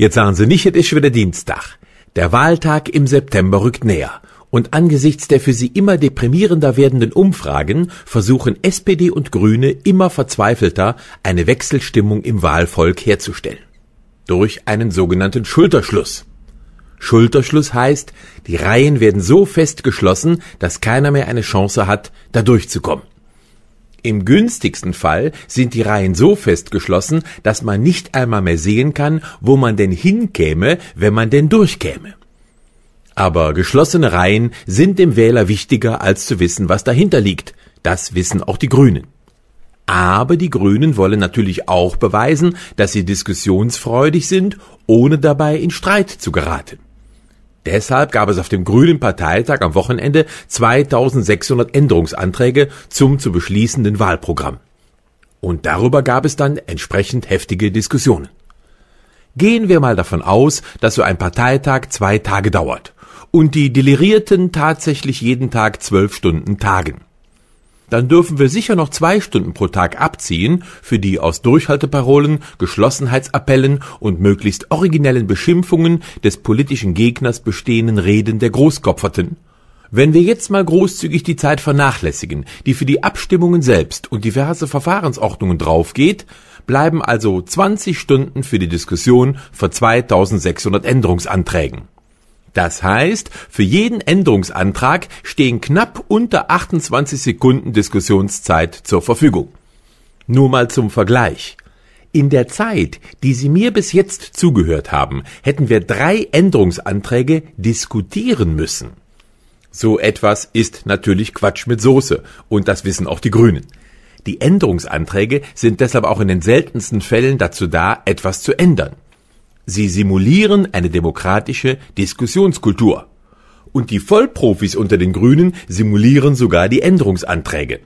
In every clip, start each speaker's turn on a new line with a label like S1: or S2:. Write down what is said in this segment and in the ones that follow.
S1: Jetzt sagen sie nicht, es ist wieder Dienstag. Der Wahltag im September rückt näher. Und angesichts der für sie immer deprimierender werdenden Umfragen versuchen SPD und Grüne immer verzweifelter, eine Wechselstimmung im Wahlvolk herzustellen. Durch einen sogenannten Schulterschluss. Schulterschluss heißt, die Reihen werden so fest geschlossen, dass keiner mehr eine Chance hat, da durchzukommen. Im günstigsten Fall sind die Reihen so festgeschlossen, dass man nicht einmal mehr sehen kann, wo man denn hinkäme, wenn man denn durchkäme. Aber geschlossene Reihen sind dem Wähler wichtiger, als zu wissen, was dahinter liegt. Das wissen auch die Grünen. Aber die Grünen wollen natürlich auch beweisen, dass sie diskussionsfreudig sind, ohne dabei in Streit zu geraten. Deshalb gab es auf dem Grünen Parteitag am Wochenende 2600 Änderungsanträge zum zu beschließenden Wahlprogramm. Und darüber gab es dann entsprechend heftige Diskussionen. Gehen wir mal davon aus, dass so ein Parteitag zwei Tage dauert und die Delirierten tatsächlich jeden Tag zwölf Stunden tagen dann dürfen wir sicher noch zwei Stunden pro Tag abziehen für die aus Durchhalteparolen, Geschlossenheitsappellen und möglichst originellen Beschimpfungen des politischen Gegners bestehenden Reden der Großkopferten. Wenn wir jetzt mal großzügig die Zeit vernachlässigen, die für die Abstimmungen selbst und diverse Verfahrensordnungen draufgeht, bleiben also 20 Stunden für die Diskussion vor 2600 Änderungsanträgen. Das heißt, für jeden Änderungsantrag stehen knapp unter 28 Sekunden Diskussionszeit zur Verfügung. Nur mal zum Vergleich. In der Zeit, die Sie mir bis jetzt zugehört haben, hätten wir drei Änderungsanträge diskutieren müssen. So etwas ist natürlich Quatsch mit Soße, und das wissen auch die Grünen. Die Änderungsanträge sind deshalb auch in den seltensten Fällen dazu da, etwas zu ändern. Sie simulieren eine demokratische Diskussionskultur. Und die Vollprofis unter den Grünen simulieren sogar die Änderungsanträge.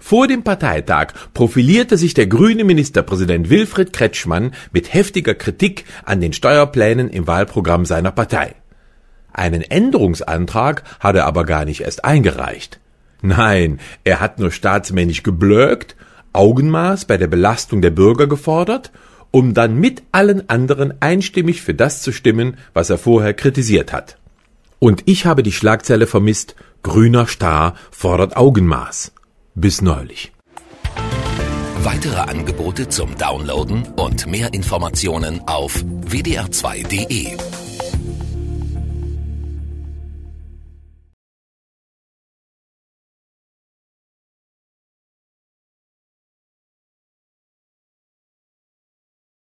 S1: Vor dem Parteitag profilierte sich der grüne Ministerpräsident Wilfried Kretschmann mit heftiger Kritik an den Steuerplänen im Wahlprogramm seiner Partei. Einen Änderungsantrag hat er aber gar nicht erst eingereicht. Nein, er hat nur staatsmännisch geblökt, Augenmaß bei der Belastung der Bürger gefordert um dann mit allen anderen einstimmig für das zu stimmen, was er vorher kritisiert hat. Und ich habe die Schlagzeile vermisst, Grüner Star fordert Augenmaß. Bis neulich. Weitere Angebote zum Downloaden und mehr Informationen auf wdr2.de.